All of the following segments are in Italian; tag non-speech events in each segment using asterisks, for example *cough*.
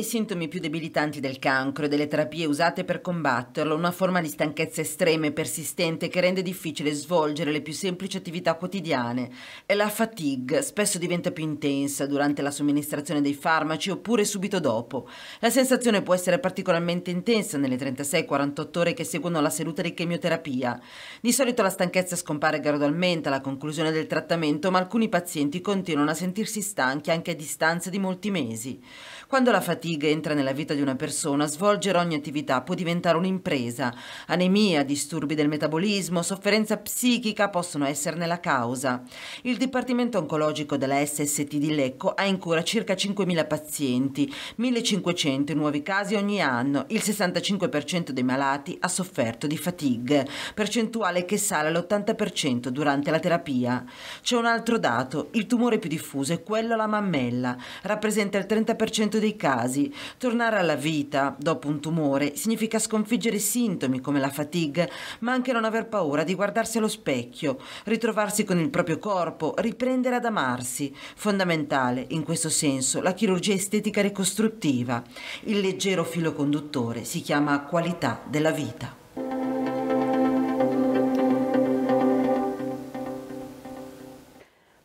dei sintomi più debilitanti del cancro e delle terapie usate per combatterlo, una forma di stanchezza estrema e persistente che rende difficile svolgere le più semplici attività quotidiane. E la fatigue spesso diventa più intensa durante la somministrazione dei farmaci oppure subito dopo. La sensazione può essere particolarmente intensa nelle 36-48 ore che seguono la seduta di chemioterapia. Di solito la stanchezza scompare gradualmente alla conclusione del trattamento, ma alcuni pazienti continuano a sentirsi stanchi anche a distanza di molti mesi. Quando la fatica fatiga entra nella vita di una persona, svolgere ogni attività può diventare un'impresa. Anemia, disturbi del metabolismo, sofferenza psichica possono esserne la causa. Il Dipartimento Oncologico della SST di Lecco ha in cura circa 5.000 pazienti, 1.500 nuovi casi ogni anno. Il 65% dei malati ha sofferto di fatigue, percentuale che sale all'80% durante la terapia. C'è un altro dato, il tumore più diffuso è quello alla mammella, rappresenta il 30% dei casi casi, tornare alla vita dopo un tumore significa sconfiggere sintomi come la fatigue, ma anche non aver paura di guardarsi allo specchio, ritrovarsi con il proprio corpo, riprendere ad amarsi. Fondamentale, in questo senso, la chirurgia estetica ricostruttiva. Il leggero filo conduttore si chiama qualità della vita.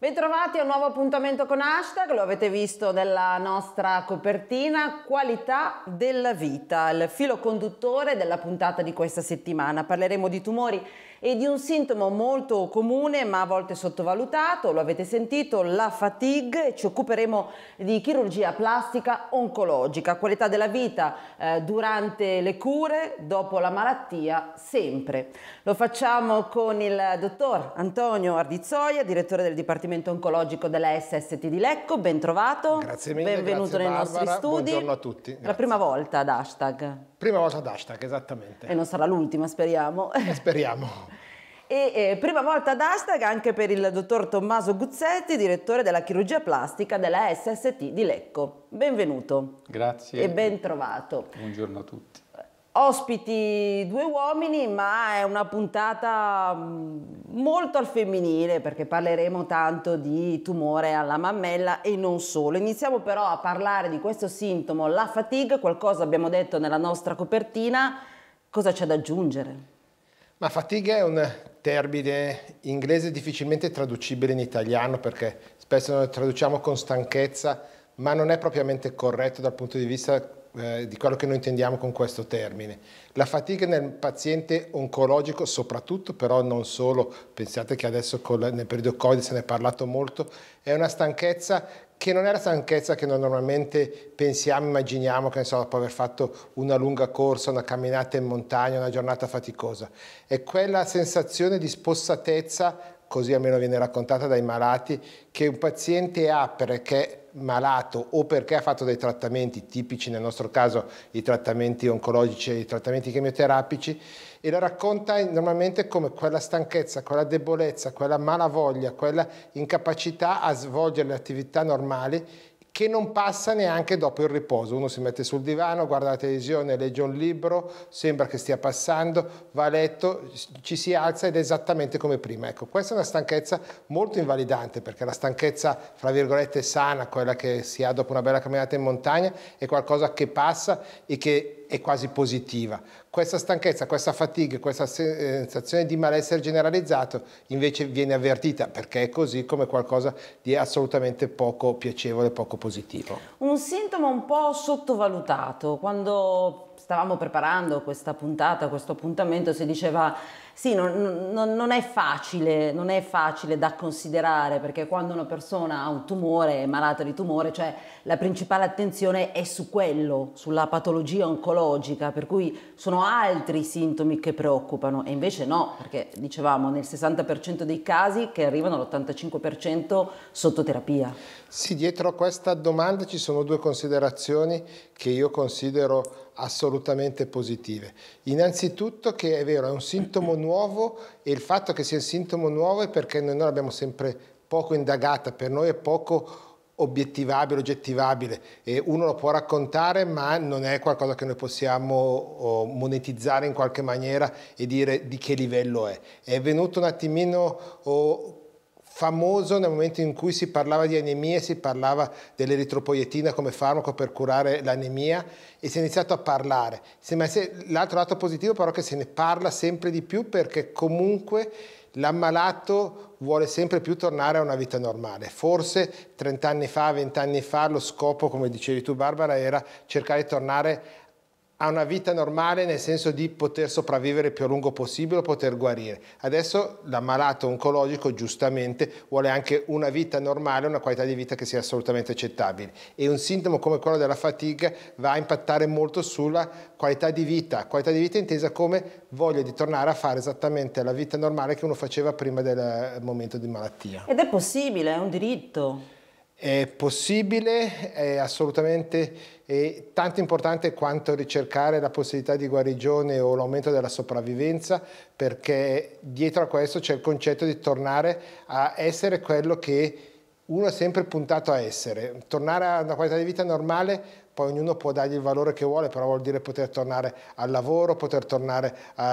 Bentrovati a un nuovo appuntamento con hashtag, lo avete visto nella nostra copertina, qualità della vita, il filo conduttore della puntata di questa settimana. Parleremo di tumori e di un sintomo molto comune ma a volte sottovalutato, lo avete sentito, la fatigue. Ci occuperemo di chirurgia plastica oncologica, qualità della vita eh, durante le cure, dopo la malattia, sempre. Lo facciamo con il dottor Antonio Ardizzoia, direttore del Dipartimento Oncologico della SST di Lecco, ben trovato. Grazie mille, Benvenuto grazie nei Barbara, nostri studi. Buongiorno a tutti. Grazie. La prima volta ad hashtag. Prima volta ad hashtag, esattamente. E non sarà l'ultima, speriamo. Eh, speriamo. *laughs* e eh, prima volta ad hashtag anche per il dottor Tommaso Guzzetti, direttore della chirurgia plastica della SST di Lecco. Benvenuto. Grazie. E ben trovato. Buongiorno a tutti. Ospiti due uomini, ma è una puntata mm, molto al femminile perché parleremo tanto di tumore alla mammella e non solo. Iniziamo però a parlare di questo sintomo, la fatigue, qualcosa abbiamo detto nella nostra copertina, cosa c'è da aggiungere? Ma fatigue è un termine inglese difficilmente traducibile in italiano perché spesso lo traduciamo con stanchezza, ma non è propriamente corretto dal punto di vista eh, di quello che noi intendiamo con questo termine. La fatica nel paziente oncologico soprattutto, però non solo, pensate che adesso nel periodo Covid se ne è parlato molto, è una stanchezza che non è la stanchezza che noi normalmente pensiamo, immaginiamo, che ne so, dopo aver fatto una lunga corsa, una camminata in montagna, una giornata faticosa. È quella sensazione di spossatezza, così almeno viene raccontata dai malati, che un paziente ha perché malato o perché ha fatto dei trattamenti tipici, nel nostro caso i trattamenti oncologici e i trattamenti chemioterapici, e la racconta normalmente come quella stanchezza, quella debolezza, quella malavoglia, quella incapacità a svolgere le attività normali che non passa neanche dopo il riposo. Uno si mette sul divano, guarda la televisione, legge un libro, sembra che stia passando, va a letto, ci si alza ed è esattamente come prima. Ecco, questa è una stanchezza molto invalidante perché la stanchezza, fra virgolette, sana, quella che si ha dopo una bella camminata in montagna, è qualcosa che passa e che è quasi positiva. Questa stanchezza, questa fatica, questa eh, sensazione di malessere generalizzato invece viene avvertita perché è così come qualcosa di assolutamente poco piacevole, poco positivo. Un sintomo un po' sottovalutato quando stavamo preparando questa puntata, questo appuntamento, si diceva sì, non, non, non, è facile, non è facile da considerare perché quando una persona ha un tumore, è malata di tumore, cioè la principale attenzione è su quello, sulla patologia oncologica, per cui sono altri i sintomi che preoccupano e invece no, perché dicevamo nel 60% dei casi che arrivano all'85% sotto terapia. Sì, dietro a questa domanda ci sono due considerazioni che io considero assolutamente positive. Innanzitutto che è vero, è un sintomo *clears throat* nuovo e il fatto che sia un sintomo nuovo è perché noi l'abbiamo sempre poco indagata, per noi è poco obiettivabile, oggettivabile. E uno lo può raccontare, ma non è qualcosa che noi possiamo monetizzare in qualche maniera e dire di che livello è. È venuto un attimino famoso nel momento in cui si parlava di anemia, si parlava dell'eritropoietina come farmaco per curare l'anemia e si è iniziato a parlare. L'altro lato positivo però è che se ne parla sempre di più perché comunque l'ammalato vuole sempre più tornare a una vita normale. Forse 30 anni fa, 20 anni fa, lo scopo, come dicevi tu Barbara, era cercare di tornare a una vita normale nel senso di poter sopravvivere più a lungo possibile, poter guarire. Adesso l'ammalato oncologico giustamente vuole anche una vita normale, una qualità di vita che sia assolutamente accettabile e un sintomo come quello della fatica va a impattare molto sulla qualità di vita, qualità di vita intesa come voglia di tornare a fare esattamente la vita normale che uno faceva prima del momento di malattia. Ed è possibile, è un diritto è possibile, è assolutamente è tanto importante quanto ricercare la possibilità di guarigione o l'aumento della sopravvivenza, perché dietro a questo c'è il concetto di tornare a essere quello che uno è sempre puntato a essere. Tornare a una qualità di vita normale poi ognuno può dargli il valore che vuole, però vuol dire poter tornare al lavoro, poter tornare a,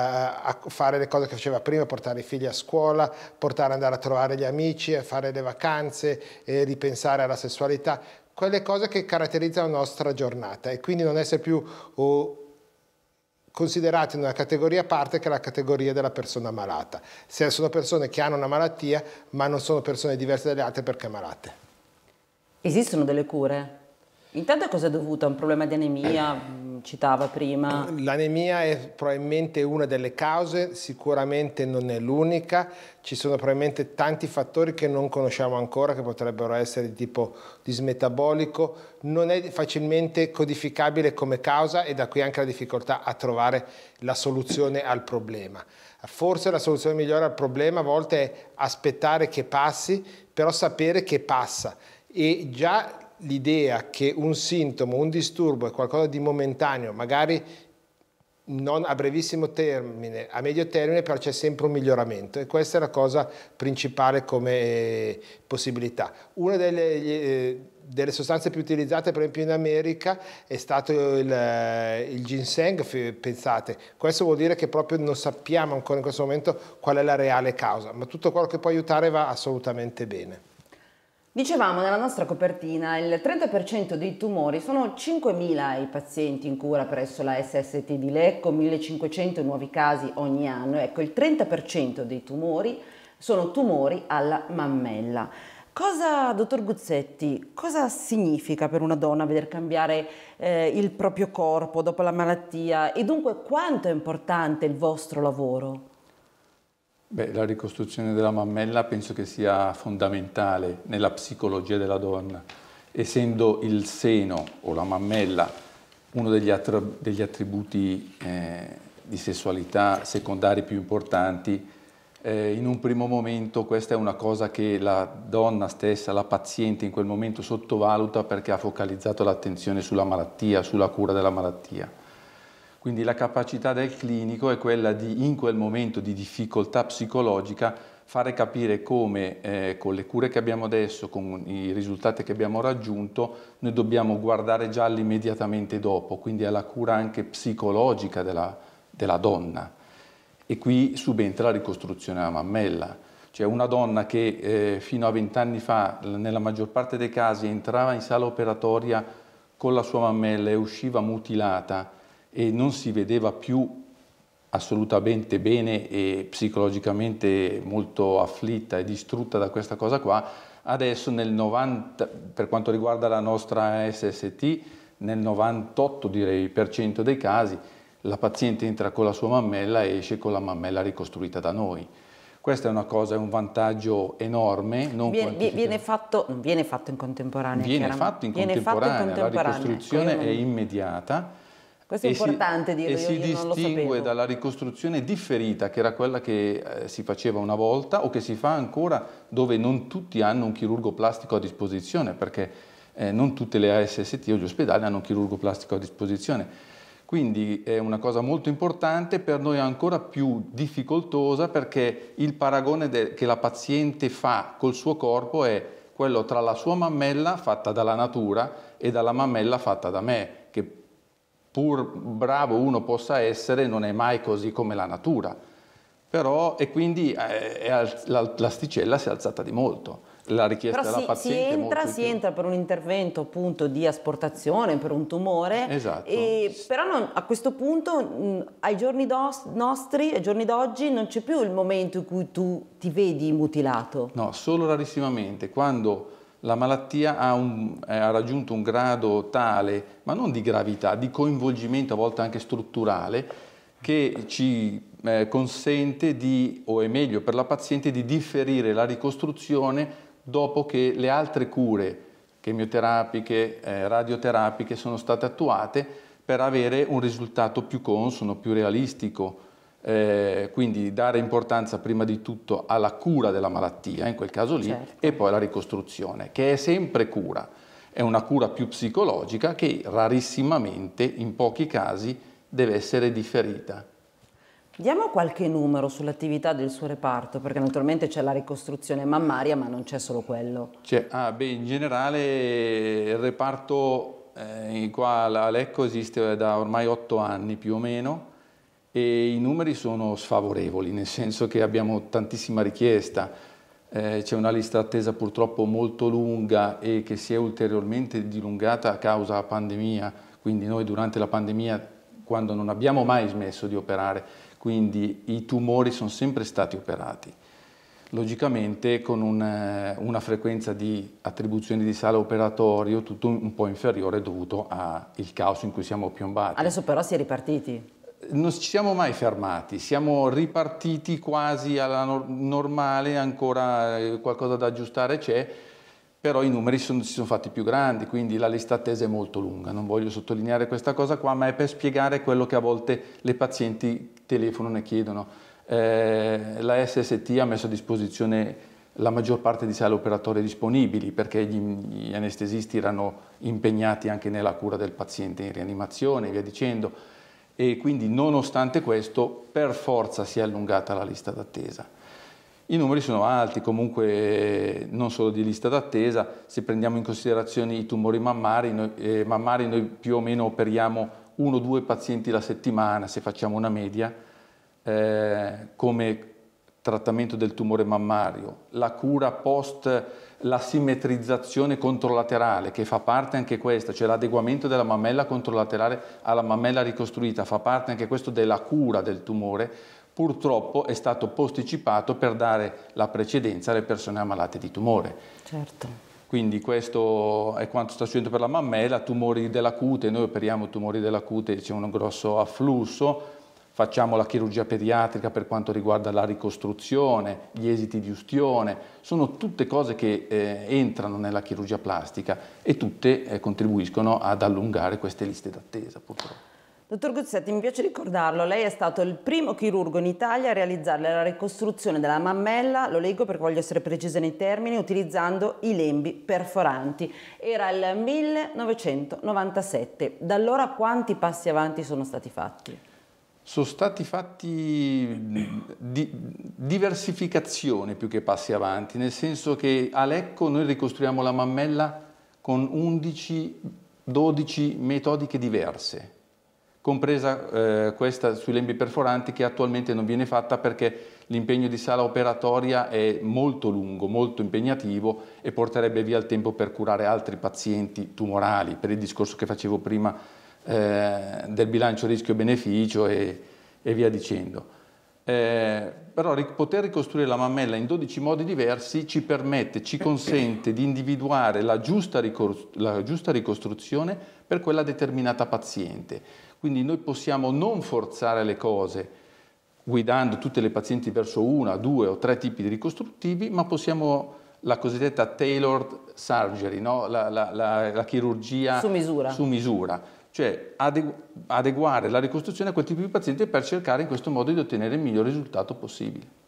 eh, a fare le cose che faceva prima, portare i figli a scuola, portare andare a trovare gli amici, a fare le vacanze, ripensare alla sessualità, quelle cose che caratterizzano la nostra giornata e quindi non essere più oh, considerati in una categoria a parte che è la categoria della persona malata. Se sono persone che hanno una malattia ma non sono persone diverse dalle altre perché malate. Esistono delle cure? Intanto cosa è dovuto? A un problema di anemia? Mm, citava prima. L'anemia è probabilmente una delle cause, sicuramente non è l'unica. Ci sono probabilmente tanti fattori che non conosciamo ancora, che potrebbero essere di tipo dismetabolico. Non è facilmente codificabile come causa e da qui anche la difficoltà a trovare la soluzione al problema. Forse la soluzione migliore al problema a volte è aspettare che passi, però sapere che passa. E già l'idea che un sintomo, un disturbo è qualcosa di momentaneo, magari non a brevissimo termine, a medio termine, però c'è sempre un miglioramento e questa è la cosa principale come eh, possibilità. Una delle, eh, delle sostanze più utilizzate, per esempio in America, è stato il, eh, il, ginseng, pensate, questo vuol dire che proprio non sappiamo ancora in questo momento qual è la reale causa, ma tutto quello che può aiutare va assolutamente bene. Dicevamo nella nostra copertina, il 30% dei tumori sono 5.000 i pazienti in cura presso la SST di Lecco, 1.500 nuovi casi ogni anno. Ecco, il 30% dei tumori sono tumori alla mammella. Cosa, dottor Guzzetti, cosa significa per una donna veder cambiare eh, il proprio corpo dopo la malattia e dunque quanto è importante il vostro lavoro? Beh, la ricostruzione della mammella penso che sia fondamentale nella psicologia della donna, essendo il seno o la mammella uno degli, degli attributi eh, di sessualità secondari più importanti. Eh, in un primo momento questa è una cosa che la donna stessa, la paziente in quel momento sottovaluta perché ha focalizzato l'attenzione sulla malattia, sulla cura della malattia. Quindi la capacità del clinico è quella di, in quel momento di difficoltà psicologica, fare capire come eh, con le cure che abbiamo adesso, con i risultati che abbiamo raggiunto, noi dobbiamo guardare già all'immediatamente dopo, quindi alla cura anche psicologica della, della donna. E qui subentra la ricostruzione della mammella. Cioè una donna che eh, fino a vent'anni fa, nella maggior parte dei casi, entrava in sala operatoria con la sua mammella e usciva mutilata, e non si vedeva più assolutamente bene e psicologicamente molto afflitta e distrutta da questa cosa qua, adesso nel 90, per quanto riguarda la nostra SST, nel 98 direi, per cento dei casi la paziente entra con la sua mammella e esce con la mammella ricostruita da noi. Questa è una cosa, è un vantaggio enorme. Viene, viene, fatto, viene, fatto, in contemporanea. Viene fatto in contemporanea, fatto in contemporanea la ricostruzione è immediata questo è e importante si, dirlo, e si distingue dalla ricostruzione differita, che era quella che eh, si faceva una volta o che si fa ancora dove non tutti hanno un chirurgo plastico a disposizione, perché eh, non tutte le ASST o gli ospedali hanno un chirurgo plastico a disposizione. Quindi è una cosa molto importante, per noi è ancora più difficoltosa perché il paragone che la paziente fa col suo corpo è quello tra la sua mammella fatta dalla natura e dalla mammella fatta da me pur bravo uno possa essere, non è mai così come la natura. Però, e quindi eh, l'asticella si è alzata di molto. La richiesta Però della si, paziente si entra, si entra per un intervento appunto di asportazione, per un tumore. Esatto. E, però non, a questo punto, mh, mm, ai giorni nostri, ai giorni d'oggi, non c'è più il momento in cui tu ti vedi mutilato. No, solo rarissimamente, quando la malattia ha, un, eh, ha, raggiunto un grado tale, ma non di gravità, di coinvolgimento a volte anche strutturale, che ci eh, consente di, o è meglio per la paziente, di differire la ricostruzione dopo che le altre cure chemioterapiche, eh, radioterapiche sono state attuate per avere un risultato più consono, più realistico, eh, quindi dare importanza prima di tutto alla cura della malattia, in quel caso lì, certo. e poi alla ricostruzione, che è sempre cura. È una cura più psicologica che rarissimamente, in pochi casi, deve essere differita. Diamo qualche numero sull'attività del suo reparto, perché naturalmente c'è la ricostruzione mammaria, ma non c'è solo quello. Ah, beh, in generale il reparto eh, qua a Lecco esiste da ormai otto anni più o meno, e i numeri sono sfavorevoli, nel senso che abbiamo tantissima richiesta, eh, c'è una lista attesa purtroppo molto lunga e che si è ulteriormente dilungata a causa della pandemia, quindi noi durante la pandemia, quando non abbiamo mai smesso di operare, quindi i tumori sono sempre stati operati. Logicamente con una, eh, una frequenza di attribuzioni di sale operatorio tutto un po' inferiore dovuto al caos in cui siamo piombati. Adesso però si è ripartiti non ci siamo mai fermati, siamo ripartiti quasi alla normale, ancora eh, qualcosa da aggiustare c'è, però i numeri sono, si sono fatti più grandi, quindi la lista attesa è molto lunga. Non voglio sottolineare questa cosa qua, ma è per spiegare quello che a volte le pazienti telefonano e chiedono. Eh, la SST ha messo a disposizione la maggior parte di sale operatorie disponibili perché gli, gli anestesisti erano impegnati anche nella cura del paziente in rianimazione e via dicendo e quindi nonostante questo per forza si è allungata la lista d'attesa. I numeri sono alti comunque non solo di lista d'attesa, se prendiamo in considerazione i tumori mammari, noi, eh, mammari noi più o meno operiamo uno o due pazienti la settimana se facciamo una media eh, come trattamento del tumore mammario. La cura post la simmetrizzazione controlaterale che fa parte anche questa, cioè l'adeguamento della mammella controlaterale alla mammella ricostruita, fa parte anche questo della cura del tumore, purtroppo è stato posticipato per dare la precedenza alle persone ammalate di tumore. Certo. Quindi questo è quanto sta succedendo per la mammella, tumori della cute, noi operiamo tumori della cute, c'è un grosso afflusso, facciamo la chirurgia pediatrica per quanto riguarda la ricostruzione, gli esiti di ustione, sono tutte cose che eh, entrano nella chirurgia plastica e tutte eh, contribuiscono ad allungare queste liste d'attesa purtroppo. Dottor Guzzetti, mi piace ricordarlo, lei è stato il primo chirurgo in Italia a realizzare la ricostruzione della mammella, lo leggo perché voglio essere precisa nei termini, utilizzando i lembi perforanti. Era il 1997, da allora quanti passi avanti sono stati fatti? sono stati fatti di, diversificazione più che passi avanti, nel senso che a Lecco noi ricostruiamo la mammella con 11-12 metodiche diverse, compresa eh, questa sui lembi perforanti che attualmente non viene fatta perché l'impegno di sala operatoria è molto lungo, molto impegnativo e porterebbe via il tempo per curare altri pazienti tumorali, per il discorso che facevo prima eh, del bilancio rischio-beneficio e, e, via dicendo. Eh, però poter ricostruire la mammella in 12 modi diversi ci permette, ci consente di individuare la giusta, la giusta ricostruzione per quella determinata paziente. Quindi noi possiamo non forzare le cose, guidando tutte le pazienti verso una, due o tre tipi di ricostruttivi, ma possiamo la cosiddetta tailored surgery, no? la, la, la, la, chirurgia su misura. su misura cioè adeguare la ricostruzione a quel tipo di paziente per cercare in questo modo di ottenere il miglior risultato possibile.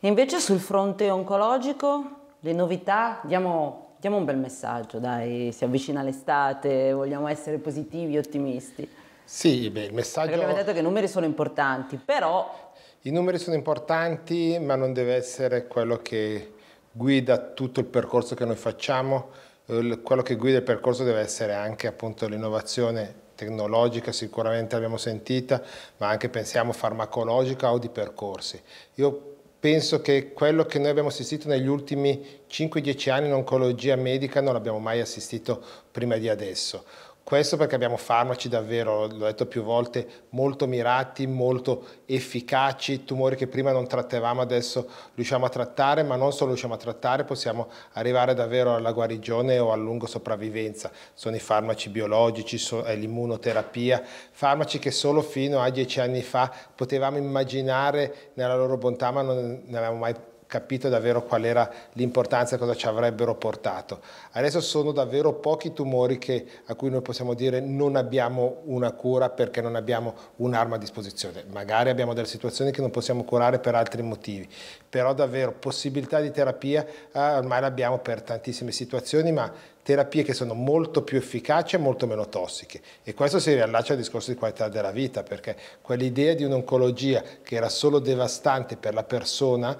E invece sul fronte oncologico, le novità, diamo, diamo un bel messaggio, dai, si avvicina l'estate, vogliamo essere positivi, ottimisti. Sì, beh, il messaggio... Perché abbiamo detto che i numeri sono importanti, però... I numeri sono importanti, ma non deve essere quello che guida tutto il percorso che noi facciamo, eh, quello che guida il percorso deve essere anche appunto l'innovazione tecnologica sicuramente abbiamo sentita, ma anche pensiamo farmacologica o di percorsi. Io penso che quello che noi abbiamo assistito negli ultimi 5-10 anni in oncologia medica non l'abbiamo mai assistito prima di adesso. Questo perché abbiamo farmaci davvero, l'ho detto più volte, molto mirati, molto efficaci, tumori che prima non trattavamo adesso riusciamo a trattare, ma non solo riusciamo a trattare, possiamo arrivare davvero alla guarigione o a lunga sopravvivenza. Sono i farmaci biologici, eh, l'immunoterapia, farmaci che solo fino a dieci anni fa potevamo immaginare nella loro bontà, ma non ne avevamo mai capito davvero qual era l'importanza e cosa ci avrebbero portato. Adesso sono davvero pochi tumori che, a cui noi possiamo dire non abbiamo una cura perché non abbiamo un'arma a disposizione. Magari abbiamo delle situazioni che non possiamo curare per altri motivi, però davvero possibilità di terapia eh, ormai l'abbiamo per tantissime situazioni, ma terapie che sono molto più efficaci e molto meno tossiche. E questo si riallaccia al discorso di qualità della vita, perché quell'idea di un'oncologia che era solo devastante per la persona,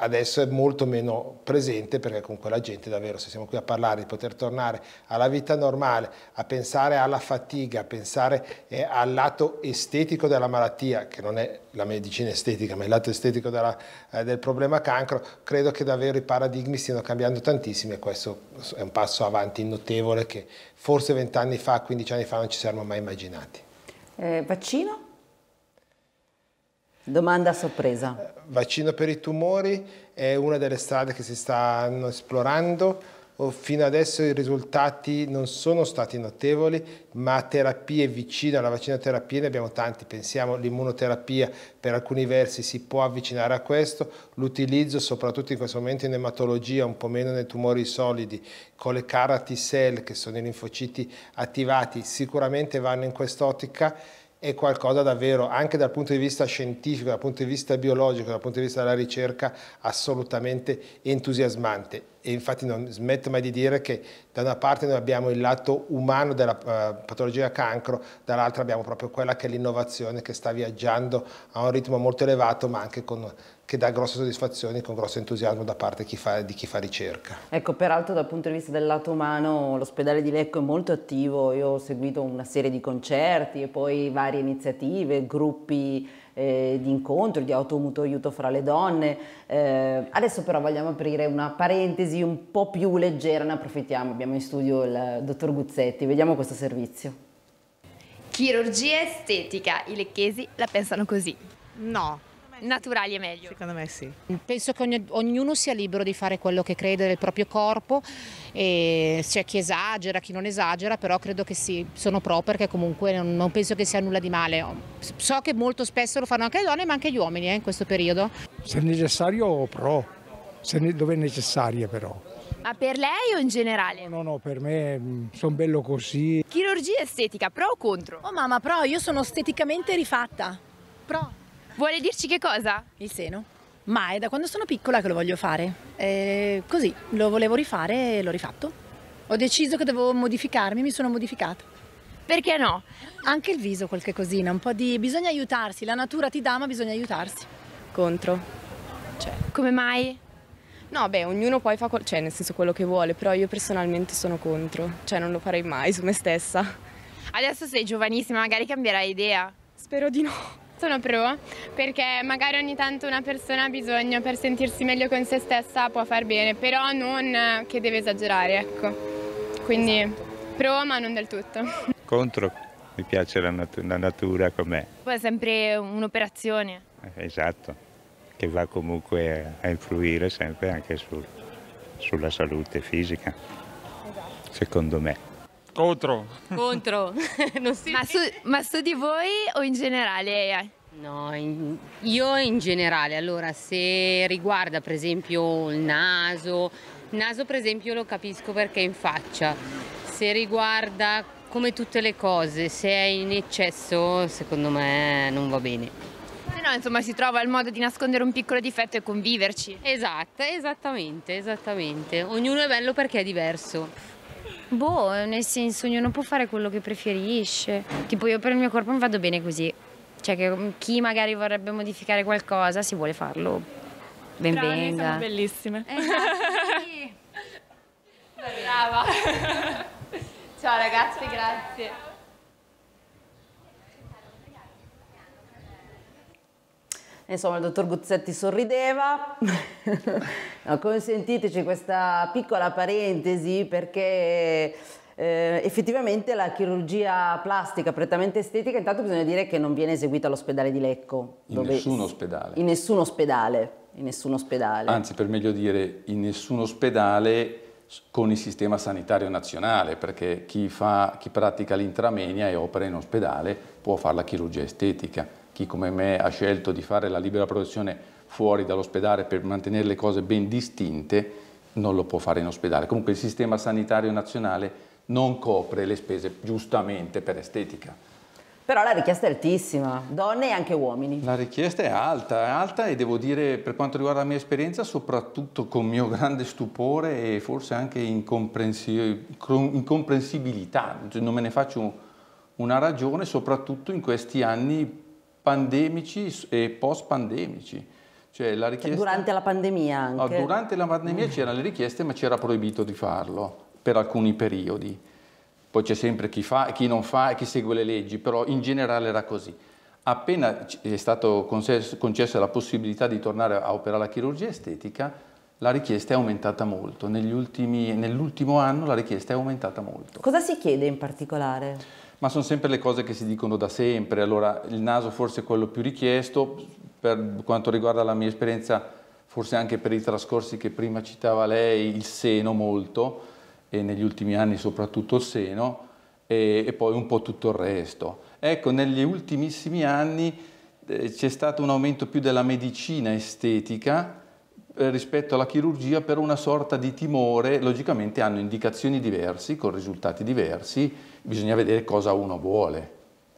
adesso è molto meno presente perché con quella gente davvero se siamo qui a parlare di poter tornare alla vita normale, a pensare alla fatica, a pensare eh, al lato estetico della malattia, che non è la medicina estetica, ma il lato estetico della, eh, del problema cancro, credo che davvero i paradigmi stiano cambiando tantissimi e questo è un passo avanti notevole che forse vent'anni fa, 15 anni fa non ci saremmo mai immaginati. Eh, vaccino? Domanda a sorpresa. Eh, vaccino per i tumori è una delle strade che si stanno esplorando. Fino adesso i risultati non sono stati notevoli, ma terapie vicine alla vaccinoterapia ne abbiamo tanti. Pensiamo all'immunoterapia, per alcuni versi si può avvicinare a questo. L'utilizzo, soprattutto in questo momento in ematologia, un po' meno nei tumori solidi, con le cara T-cell, che sono i linfociti attivati, sicuramente vanno in quest'ottica è qualcosa davvero, anche dal punto di vista scientifico, dal punto di vista biologico, dal punto di vista della ricerca, assolutamente entusiasmante. E infatti non smetto mai di dire che da una parte noi abbiamo il lato umano della uh, patologia cancro, dall'altra abbiamo proprio quella che è l'innovazione che sta viaggiando a un ritmo molto elevato, ma anche con che dà grosse soddisfazioni con grosso entusiasmo da parte chi fa, di chi fa ricerca. Ecco, peraltro dal punto di vista del lato umano l'ospedale di Lecco è molto attivo, io ho seguito una serie di concerti e poi varie iniziative, gruppi eh, di incontri, di automuto aiuto fra le donne. Eh, adesso però vogliamo aprire una parentesi un po' più leggera, ne approfittiamo, abbiamo in studio il dottor Guzzetti, vediamo questo servizio. Chirurgia estetica, i lecchesi la pensano così. No, naturali è meglio. Secondo me sì. Penso che ogni, ognuno sia libero di fare quello che crede del proprio corpo, c'è cioè chi esagera, chi non esagera, però credo che sì, sono pro perché comunque non, non, penso che sia nulla di male. So che molto spesso lo fanno anche le donne ma anche gli uomini eh, in questo periodo. Se necessario pro, se ne, dove è necessaria però. Ma per lei o in generale? No, no, no per me mm, sono bello così. Chirurgia estetica, pro o contro? Oh mamma, pro, io sono esteticamente rifatta. Pro. Vuole dirci che cosa? Il seno. Ma è da quando sono piccola che lo voglio fare. E così, lo volevo rifare e l'ho rifatto. Ho deciso che dovevo modificarmi, mi sono modificata. Perché no? Anche il viso qualche cosina, un po' di... bisogna aiutarsi, la natura ti dà ma bisogna aiutarsi. Contro. Cioè. Come mai? No, beh, ognuno poi fa, cioè, nel senso quello che vuole, però io personalmente sono contro, cioè non lo farei mai su me stessa. Adesso sei giovanissima, magari cambierai idea. Spero di no sono pro perché magari ogni tanto una persona ha bisogno per sentirsi meglio con se stessa può far bene, però non che deve esagerare, ecco. Quindi esatto. pro ma non del tutto. Contro, mi piace la, nat la natura com'è. Poi è sempre un'operazione. Eh, esatto, che va comunque a influire sempre anche sul, sulla salute fisica, esatto. secondo me. Contro. Contro. *laughs* *laughs* ma, su, ma, su, di voi o in generale? No, in, io in generale. Allora, se riguarda per esempio il naso, il naso per esempio lo capisco perché è in faccia. Se riguarda come tutte le cose, se è in eccesso, secondo me non va bene. Eh no, insomma, si trova il modo di nascondere un piccolo difetto e conviverci. Esatto, esattamente, esattamente. Ognuno è bello perché è diverso. Boh, nel senso, ognuno può fare quello che preferisce. Tipo io per il mio corpo mi vado bene così. Cioè che chi magari vorrebbe modificare qualcosa, si vuole farlo, ben Brava, venga. Sono bellissime. Eh, sì. *laughs* Brava. *laughs* Ciao ragazzi, grazie. Insomma, il dottor Guzzetti sorrideva. *laughs* no, consentiteci questa piccola parentesi perché eh, effettivamente la chirurgia plastica prettamente estetica, intanto bisogna dire che non viene eseguita all'ospedale di Lecco. In nessun ospedale. In nessun ospedale. In nessun ospedale. Anzi, per meglio dire, in nessun ospedale con il sistema sanitario nazionale, perché chi, fa, chi pratica l'intramenia e opera in ospedale può fare la chirurgia estetica chi come me ha scelto di fare la libera professione fuori dall'ospedale per mantenere le cose ben distinte, non lo può fare in ospedale. Comunque il sistema sanitario nazionale non copre le spese giustamente per estetica. Però la richiesta è altissima, donne e anche uomini. La richiesta è alta, è alta e devo dire per quanto riguarda la mia esperienza, soprattutto con mio grande stupore e forse anche incomprensibilità, non me ne faccio una ragione, soprattutto in questi anni pandemici e post-pandemici. Cioè, la richiesta... Durante la pandemia anche? No, durante la pandemia mm. c'erano le richieste ma c'era proibito di farlo per alcuni periodi. Poi c'è sempre chi fa, e chi non fa e chi segue le leggi, però in generale era così. Appena è stata concessa la possibilità di tornare a operare la chirurgia estetica, la richiesta è aumentata molto. Nell'ultimo anno la richiesta è aumentata molto. Cosa si chiede in particolare? Ma sono sempre le cose che si dicono da sempre, allora il naso forse è quello più richiesto, per quanto riguarda la mia esperienza, forse anche per i trascorsi che prima citava lei, il seno molto, e negli ultimi anni soprattutto il seno, e, e poi un po' tutto il resto. Ecco, negli ultimissimi anni eh, c'è stato un aumento più della medicina estetica, eh, rispetto alla chirurgia per una sorta di timore, logicamente hanno indicazioni diverse, con risultati diversi, bisogna vedere cosa uno vuole.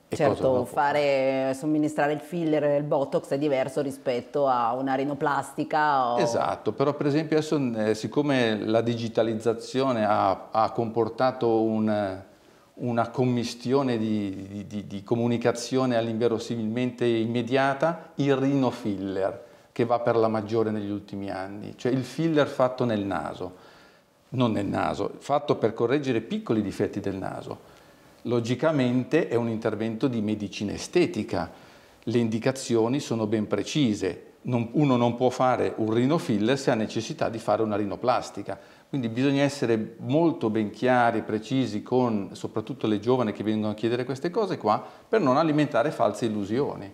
Certo, fare, somministrare il filler e il botox è diverso rispetto a una rinoplastica. O... Esatto, però per esempio adesso eh, siccome la digitalizzazione ha, ha comportato un, una commistione di, di, di, comunicazione all'inverosimilmente immediata, il rinofiller che va per la maggiore negli ultimi anni, cioè il filler fatto nel naso, non nel naso, fatto per correggere piccoli difetti del naso. Logicamente è un intervento di medicina estetica, le indicazioni sono ben precise, uno non può fare un rinofiller se ha necessità di fare una rinoplastica. Quindi bisogna essere molto ben chiari, precisi con soprattutto le giovani che vengono a chiedere queste cose qua per non alimentare false illusioni.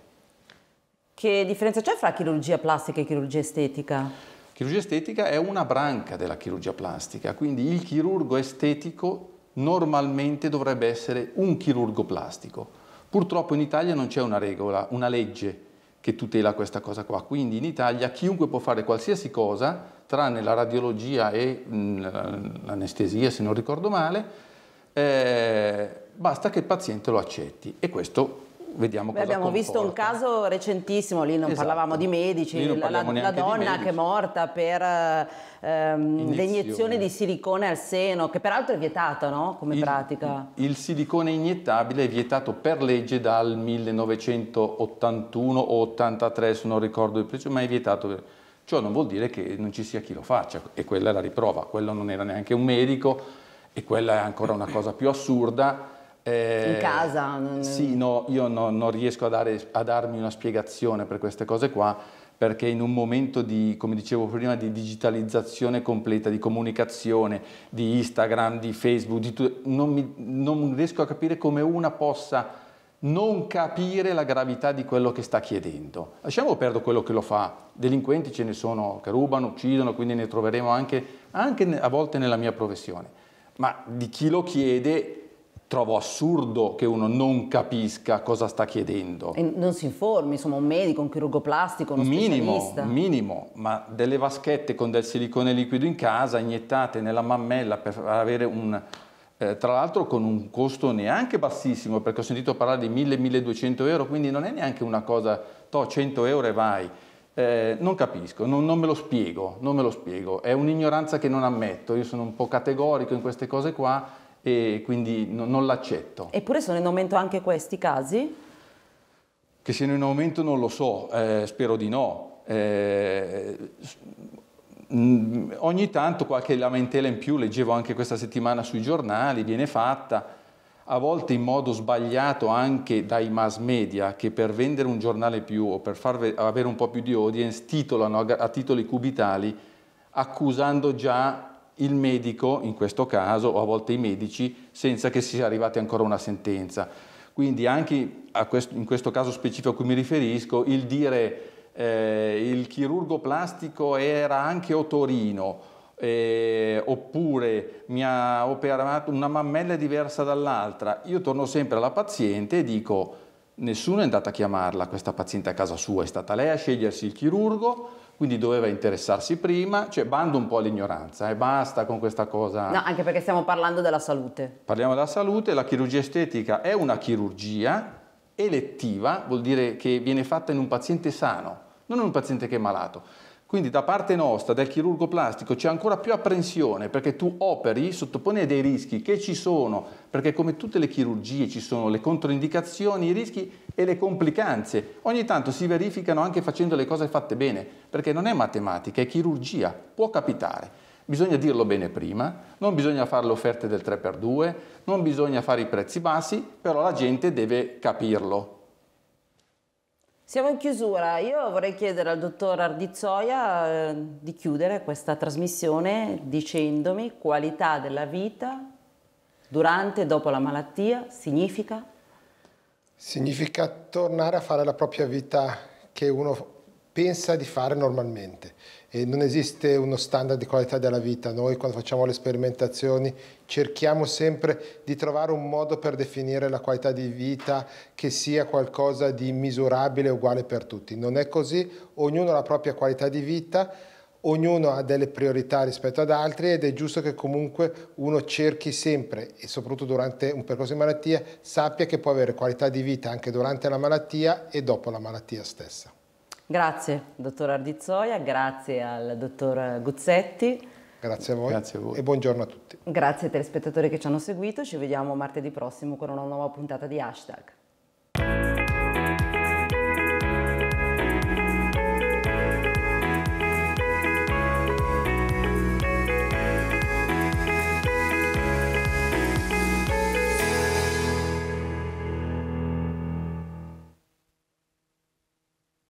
Che differenza c'è fra chirurgia plastica e chirurgia estetica? Chirurgia estetica è una branca della chirurgia plastica, quindi il chirurgo estetico normalmente dovrebbe essere un chirurgo plastico. Purtroppo in Italia non c'è una regola, una legge che tutela questa cosa qua, quindi in Italia chiunque può fare qualsiasi cosa, tranne la radiologia e mm, l'anestesia se non ricordo male, eh, basta che il paziente lo accetti e questo vediamo cosa Abbiamo comporta. visto un caso recentissimo, lì non esatto. parlavamo di medici, la, la, la, donna che è morta per ehm, l'iniezione di silicone al seno, che peraltro è vietata no? come il, pratica. Il silicone iniettabile è vietato per legge dal 1981 o 83, se non ricordo il prezzo ma è vietato. Ciò non vuol dire che non ci sia chi lo faccia, e quella è la riprova, quello non era neanche un medico, e quella è ancora una cosa più assurda, eh, in casa? Sì, no, io no, non riesco a, dare, a, darmi una spiegazione per queste cose qua, perché in un momento di, come dicevo prima, di digitalizzazione completa, di comunicazione, di Instagram, di Facebook, di tu, non, mi, non riesco a capire come una possa non capire la gravità di quello che sta chiedendo. Lasciamo perdere quello che lo fa. Delinquenti ce ne sono che rubano, uccidono, quindi ne troveremo anche, anche a volte nella mia professione. Ma di chi lo chiede trovo assurdo che uno non capisca cosa sta chiedendo. E non si informi, insomma, un medico, un chirurgo plastico, uno minimo, specialista. Minimo, ma delle vaschette con del silicone liquido in casa, iniettate nella mammella per avere un... Eh, tra l'altro con un costo neanche bassissimo, perché ho sentito parlare di 1000-1200 euro, quindi non è neanche una cosa, to, 100 euro e vai. Eh, non capisco, non, non, me lo spiego, non me lo spiego. È un'ignoranza che non ammetto, io sono un po' categorico in queste cose qua, e quindi no, non l'accetto. Eppure sono in aumento anche questi casi? Che siano in aumento non lo so, eh, spero di no. Eh, mm, ogni tanto qualche lamentela in più, leggevo anche questa settimana sui giornali, viene fatta a volte in modo sbagliato anche dai mass media che per vendere un giornale più o per far avere un po' più di audience titolano a titoli cubitali accusando già il medico, in questo caso, o a volte i medici, senza che si sia arrivati ancora a una sentenza. Quindi anche questo, in questo caso specifico a cui mi riferisco, il dire eh, il chirurgo plastico era anche otorino, eh, oppure mi ha operato una mammella diversa dall'altra, io torno sempre alla paziente e dico nessuno è andato a chiamarla questa paziente a casa sua, è stata lei a scegliersi il chirurgo, quindi doveva interessarsi prima, cioè bando un po' all'ignoranza e eh, basta con questa cosa. No, anche perché stiamo parlando della salute. Parliamo della salute, la chirurgia estetica è una chirurgia elettiva, vuol dire che viene fatta in un paziente sano, non in un paziente che è malato. Quindi da parte nostra, del chirurgo plastico, c'è ancora più apprensione perché tu operi, sottoponi a dei rischi che ci sono, perché come tutte le chirurgie ci sono le controindicazioni, i rischi e le complicanze. Ogni tanto si verificano anche facendo le cose fatte bene, perché non è matematica, è chirurgia, può capitare. Bisogna dirlo bene prima, non bisogna fare le offerte del 3x2, non bisogna fare i prezzi bassi, però la gente deve capirlo. Siamo in chiusura, io vorrei chiedere al dottor Ardizzoia eh, di chiudere questa trasmissione dicendomi qualità della vita durante e dopo la malattia significa? Significa tornare a fare la propria vita che uno pensa di fare normalmente e non esiste uno standard di qualità della vita, noi quando facciamo le sperimentazioni cerchiamo sempre di trovare un modo per definire la qualità di vita che sia qualcosa di misurabile e uguale per tutti. Non è così, ognuno ha la propria qualità di vita, ognuno ha delle priorità rispetto ad altri ed è giusto che comunque uno cerchi sempre e soprattutto durante un percorso di malattia sappia che può avere qualità di vita anche durante la malattia e dopo la malattia stessa. Grazie dottor Ardizzoia, grazie al dottor Guzzetti. Grazie a, grazie a voi e buongiorno a tutti. Grazie ai telespettatori che ci hanno seguito, ci vediamo martedì prossimo con una nuova puntata di hashtag.